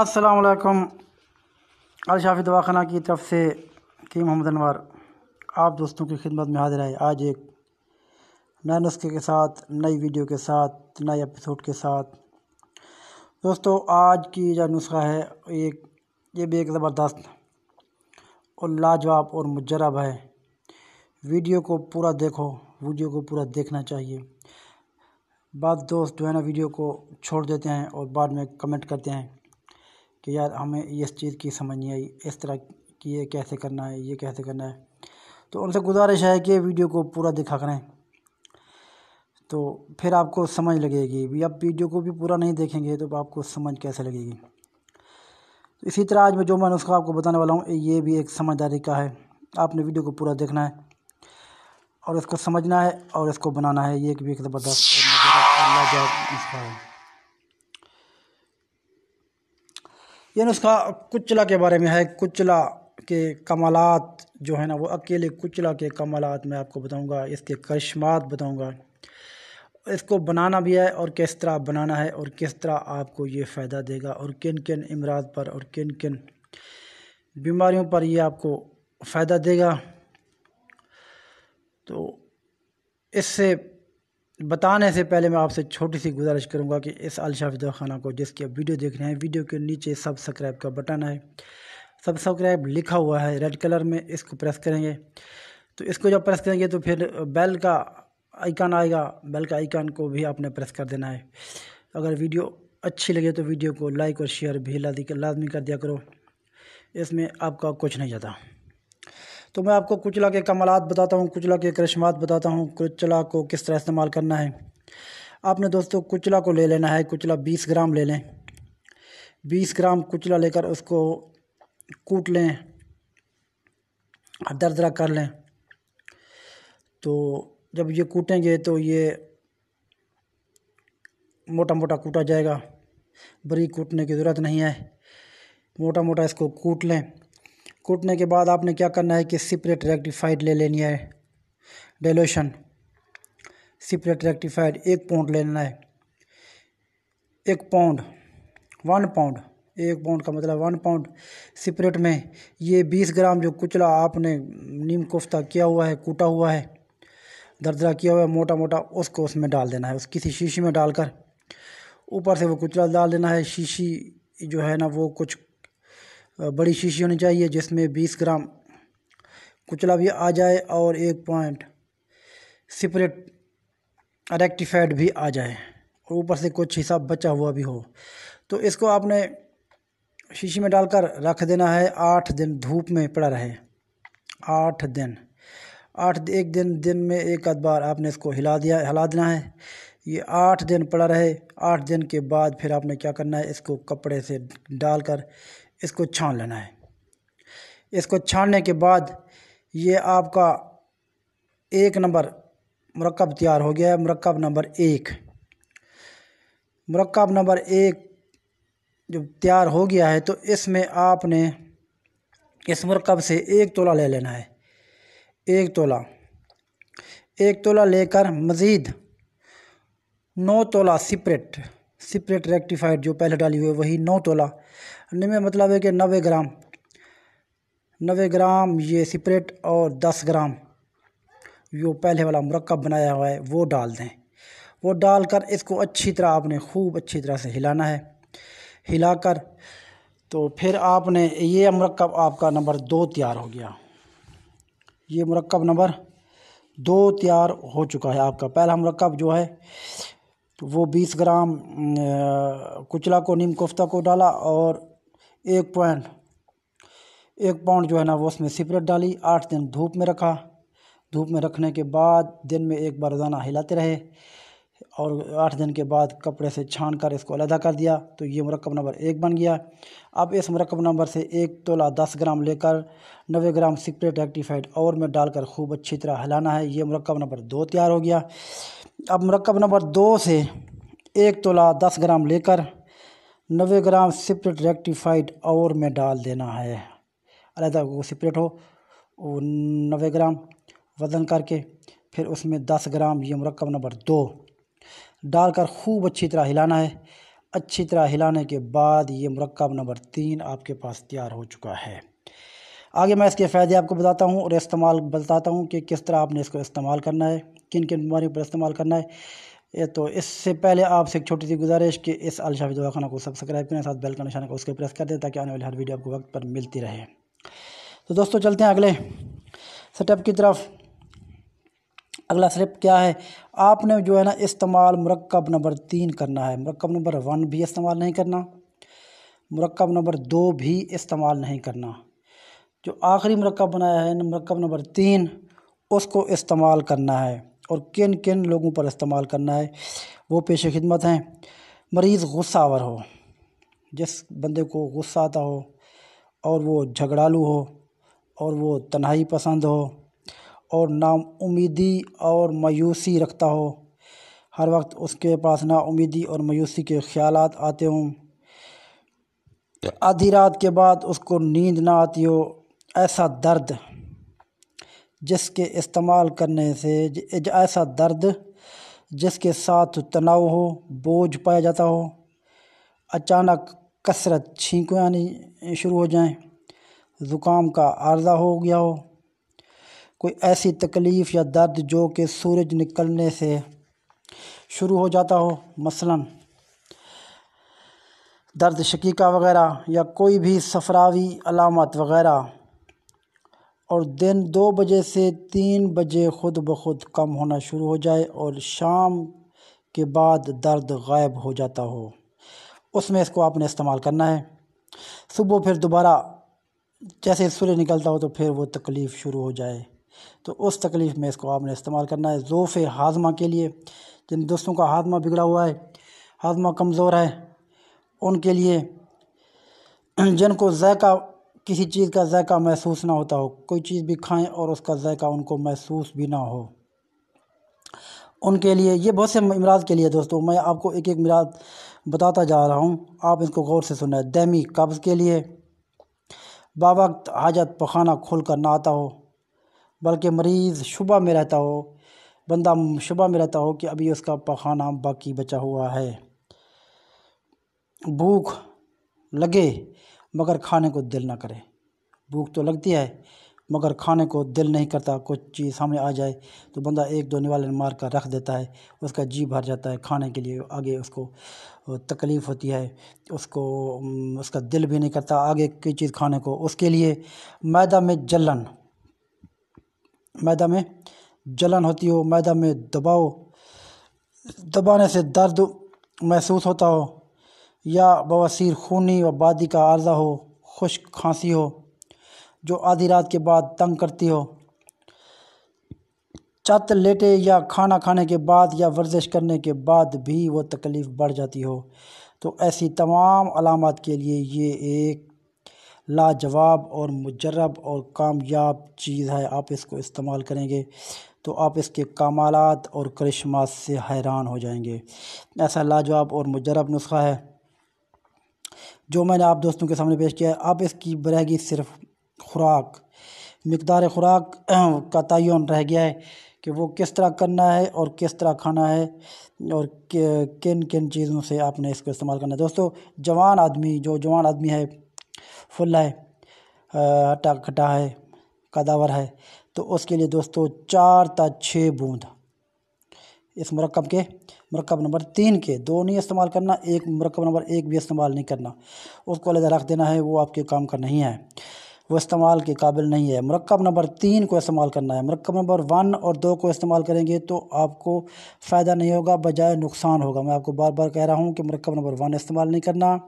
असलकम अल शाफी दवाखाना की तरफ से की मोहम्मद अनवर आप दोस्तों की खिदमत में हाजिर है आज एक नए नुस्खे के साथ नई वीडियो के साथ नए एपिसोड के साथ दोस्तों आज की जो नुस्खा है एक ये भी एक ज़बरदस्त और लाजवाब और मुजरब है वीडियो को पूरा देखो वीडियो को पूरा देखना चाहिए बाद दोस्त जो है ना वीडियो को छोड़ देते हैं और बाद में कमेंट करते हैं कि यार हमें इस चीज़ की समझ नहीं आई इस तरह की ये कैसे करना है ये कैसे करना है तो उनसे गुजारिश है कि वीडियो को पूरा दिखा करें तो फिर आपको समझ लगेगी भी आप वीडियो को भी पूरा नहीं देखेंगे तो आपको समझ कैसे लगेगी तो इसी तरह आज मैं जो मैं नुस्खा आपको बताने वाला हूँ ये भी एक समझदारी का है आपने वीडियो को पूरा देखना है और इसको समझना है और इसको बनाना है ये एक भी एक ज़बरदस्त नुस्खा है यह नुस्खा कुचला के बारे में है कुचला के कमालत जो है ना वो अकेले कुचला के कमालत मैं आपको बताऊंगा इसके करिश्मात बताऊंगा इसको बनाना भी है और किस तरह बनाना है और किस तरह आपको ये फ़ायदा देगा और किन किन इमराज पर और किन किन बीमारियों पर ये आपको फ़ायदा देगा तो इससे बताने से पहले मैं आपसे छोटी सी गुजारिश करूंगा कि इस अलशा खाना को जिसकी आप वीडियो देख रहे हैं वीडियो के नीचे सब्सक्राइब का बटन है सब्सक्राइब लिखा हुआ है रेड कलर में इसको प्रेस करेंगे तो इसको जब प्रेस करेंगे तो फिर बेल का आइकन आएगा बेल का आइकन को भी आपने प्रेस कर देना है अगर वीडियो अच्छी लगे तो वीडियो को लाइक और शेयर भी लाजमी कर दिया करो इसमें आपका कुछ नहीं जाता तो मैं आपको कुचला के कमलात बताता हूँ कुचला के करश्मात बताता हूँ कुचला को किस तरह इस्तेमाल करना है आपने दोस्तों कुचला को ले लेना है कुचला बीस ग्राम ले लें बीस ग्राम कुचला लेकर उसको कूट लें दर दरा कर लें तो जब ये कूटेंगे तो ये मोटा मोटा कूटा जाएगा बड़ी कूटने की ज़रूरत नहीं है मोटा मोटा इसको कूट लें कूटने के बाद आपने क्या करना है कि सिपरेट रेक्टिफाइड ले लेनी है डेलोशन सिपरेट रेक्टिफाइड एक पाउंड लेना है एक पाउंड वन पाउंड एक पाउंड का मतलब वन पाउंड सिपरेट में ये बीस ग्राम जो कुचला आपने नीम कोफ्ता किया हुआ है कूटा हुआ है दरदरा किया हुआ है मोटा मोटा उसको उसमें डाल देना है उस किसी शीशी में डालकर ऊपर से वो कुचला डाल देना है शीशी जो है ना वो कुछ बड़ी शीशी होनी चाहिए जिसमें बीस ग्राम कुचला भी आ जाए और एक पॉइंट सिपरेट रेक्टिफाइड भी आ जाए और ऊपर से कुछ हिस्सा बचा हुआ भी हो तो इसको आपने शीशी में डालकर रख देना है आठ दिन धूप में पड़ा रहे आठ दिन आठ एक दिन दिन में एक आध बार आपने इसको हिला दिया हिला देना है ये आठ दिन पड़ा रहे आठ दिन के बाद फिर आपने क्या करना है इसको कपड़े से डालकर इसको छान लेना है इसको छानने के बाद ये आपका एक नंबर मरकब तैयार हो गया है मरकब नंबर एक मरकब नंबर एक जब तैयार हो गया है तो इसमें आपने इस मरकब से एक तोला ले लेना है एक तोला एक तोला लेकर मज़ीद नौ तोला सिपरेट सिपरेट रेक्टिफाइड जो पहले डाली हुई है वही नौ तोला नवे मतलब है कि नबे ग्राम नबे ग्राम ये सिपरेट और दस ग्राम जो पहले वाला मरकब बनाया हुआ है वो डाल दें वो डालकर इसको अच्छी तरह आपने खूब अच्छी तरह से हिलाना है हिलाकर तो फिर आपने ये मरकब आपका नंबर दो तैयार हो गया ये मरकब नंबर दो तैयार हो चुका है आपका पहला मरकब जो है वो बीस ग्राम कुचला को नीम कोफ्ता को डाला और एक पॉइंट एक पाउंड जो है ना वो उसमें सिपरेट डाली आठ दिन धूप में रखा धूप में रखने के बाद दिन में एक बार रोज़ाना हिलाते रहे और आठ दिन के बाद कपड़े से छान कर इसको अलहदा कर दिया तो ये मरकब नंबर एक बन गया अब इस मरकब नंबर से एक तोला दस ग्राम लेकर नबे ग्राम सिपरेट एक्टिफाइड और में डालकर खूब अच्छी तरह हिलाना है ये मरकब नंबर दो तैयार हो गया अब मरकब नंबर दो से एक तोला दस ग्राम लेकर नबे ग्राम सिपरेट रेक्टिफाइड और में डाल देना है अलहदा वो सिपरेट हो वो नबे ग्राम वज़न करके फिर उसमें दस ग्राम ये मरकब नंबर दो डालकर खूब अच्छी तरह हिलाना है अच्छी तरह हिलाने के बाद ये मरकब नंबर तीन आपके पास तैयार हो चुका है आगे मैं इसके फ़ायदे आपको बताता हूँ और इस्तेमाल बताता हूँ कि किस तरह आपने इसको इस्तेमाल करना है किन किन बीमारी पर इस्तेमाल करना है ये तो इससे पहले आपसे एक छोटी सी गुजारिश कि इस अलशाफी दवाखाना को सब्सक्राइब करें साथ बेल का निशाना को उसके प्रेस कर दें ताकि आने वाली हर वीडियो आपको वक्त पर मिलती रहे तो दोस्तों चलते हैं अगले सेटअप की तरफ अगला स्टेप क्या है आपने जो है ना इस्तेमाल मरकब नंबर तीन करना है मरकब नंबर वन भी इस्तेमाल नहीं करना मरकब नंबर दो भी इस्तेमाल नहीं करना जो आखिरी मरकब बनाया है मरकब नंबर तीन उसको इस्तेमाल करना है और किन किन लोगों पर इस्तेमाल करना है वो पेश खिदमत हैं मरीज़ गुस्सावर हो जिस बंदे को गुस्सा आता हो और वो झगड़ालू हो और वो तन्हाई पसंद हो और ना उम्मीदी और मायूसी रखता हो हर वक्त उसके पास ना उम्मीदी और मायूसी के ख्याल आते हों आधी रात के बाद उसको नींद ना आती हो ऐसा दर्द जिसके इस्तेमाल करने से ऐसा दर्द जिसके साथ तनाव हो बोझ पाया जाता हो अचानक कसरत छींक यानी शुरू हो जाए ज़ुकाम का आर्जा हो गया हो कोई ऐसी तकलीफ़ या दर्द जो कि सूरज निकलने से शुरू हो जाता हो मसलन दर्द शकीका वगैरह या कोई भी सफरावी अलामत वगैरह और दिन दो बजे से तीन बजे ख़ुद ब खुद कम होना शुरू हो जाए और शाम के बाद दर्द गायब हो जाता हो उसमें इसको आपने इस्तेमाल करना है सुबह फिर दोबारा जैसे सूर्य निकलता हो तो फिर वो तकलीफ़ शुरू हो जाए तो उस तकलीफ़ में इसको आपने इस्तेमाल करना है ज़ोफ़ हाजमा के लिए जिन दोस्तों का हाजमा बिगड़ा हुआ है हाजमा कमज़ोर है उनके लिए जिनको जैका किसी चीज़ का ज़ायक़ा महसूस ना होता हो कोई चीज़ भी खाएं और उसका ज़ायक़ा उनको महसूस भी ना हो उनके लिए ये बहुत से अमराज के लिए दोस्तों मैं आपको एक एक मिराज बताता जा रहा हूँ आप इसको गौर से सुना है दैमी कब्ज़ के लिए बावक्त हाजत पखाना खोल कर ना आता हो बल्कि मरीज़ शुबा में रहता हो बंदा शुबा में रहता हो कि अभी उसका पखाना बाकी बचा हुआ है भूख लगे मगर खाने को दिल ना करे भूख तो लगती है मगर खाने को दिल नहीं करता कुछ चीज़ सामने आ जाए तो बंदा एक दो निवाले मार कर रख देता है उसका जी भर जाता है खाने के लिए आगे उसको तकलीफ़ होती है उसको उसका दिल भी नहीं करता आगे की चीज़ खाने को उसके लिए मैदा में जलन मैदा में जलन होती हो मैदा में दबाओ दबाने से दर्द महसूस होता हो या बवासीर खूनी व बादी का आर्जा हो खुश खांसी हो जो आधी रात के बाद तंग करती हो चत लेटे या खाना खाने के बाद या वर्जिश करने के बाद भी वो तकलीफ़ बढ़ जाती हो तो ऐसी तमाम अलामत के लिए ये एक लाजवाब और मुजरब और कामयाब चीज़ है आप इसको इस्तेमाल करेंगे तो आप इसके कमालत और करिश्मा से हैरान हो जाएंगे ऐसा लाजवाब और मुजरब नुस्खा है जो मैंने आप दोस्तों के सामने पेश किया अब इसकी रहेगी सिर्फ खुराक मकदार खुराक का तयन रह गया है कि वो किस तरह करना है और किस तरह खाना है और किन किन चीज़ों से आपने इसको इस्तेमाल करना है दोस्तों जवान आदमी जो जवान आदमी है फुल है हटा खटा है कदावर है तो उसके लिए दोस्तों चार ता छः बूंद इस मरकब के मरकब नंबर तीन के दो नहीं इस्तेमाल करना एक मरकब नंबर एक भी इस्तेमाल नहीं करना उसको अलग रख देना है वो आपके काम का नहीं है वो इस्तेमाल के काबिल नहीं है मरकब नंबर तीन को इस्तेमाल करना है मरकब नंबर वन और दो को इस्तेमाल करेंगे तो आपको फ़ायदा नहीं होगा बजाय नुकसान होगा मैं आपको बार बार कह रहा हूँ कि मरकब नंबर वन इस्तेमाल नहीं करना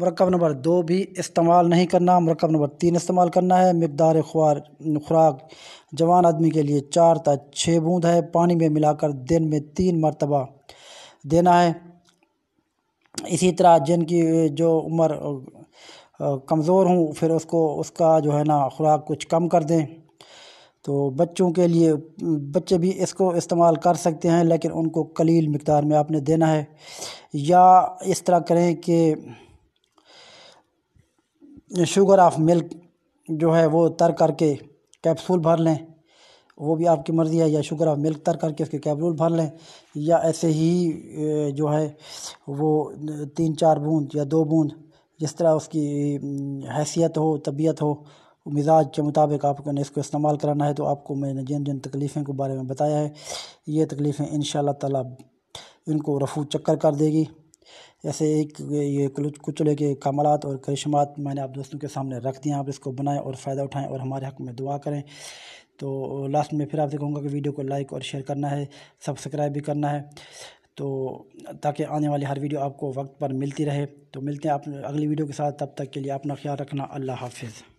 मरकब नंबर दो भी इस्तेमाल नहीं करना मरकब नंबर तीन इस्तेमाल करना है मकदार खुआर खुराक जवान आदमी के लिए चार तक छः बूंद है पानी में मिलाकर दिन में तीन मरतबा देना है इसी तरह जिनकी जो उम्र कमज़ोर हूँ फिर उसको उसका जो है ना खुराक कुछ कम कर दें तो बच्चों के लिए बच्चे भी इसको इस्तेमाल कर सकते हैं लेकिन उनको कलील मकदार में आपने देना है या इस तरह करें कि शुगर ऑफ़ मिल्क जो है वो तर करके कैप्सूल भर लें वो भी आपकी मर्ज़ी है या शुगर ऑफ़ मिल्क तर करके उसके कैप्सूल भर लें या ऐसे ही जो है वो तीन चार बूंद या दो बूंद जिस तरह उसकी हैसियत हो तबीयत हो मिजाज के मुताबिक आपको ने इसको इस्तेमाल कराना है तो आपको मैंने जिन जिन तकलीफ़ों के बारे में बताया है ये तकलीफ़ें इन ताला इनको रफू चक्कर कर देगी ऐसे एक ये कुचले के कमलात और करिश्मात मैंने आप दोस्तों के सामने रख दिया आप इसको बनाएं और फ़ायदा उठाएं और हमारे हक में दुआ करें तो लास्ट में फिर आपसे कहूँगा कि वीडियो को लाइक और शेयर करना है सब्सक्राइब भी करना है तो ताकि आने वाली हर वीडियो आपको वक्त पर मिलती रहे तो मिलते हैं आप अगली वीडियो के साथ तब तक के लिए अपना ख्याल रखना अल्लाह हाफिज़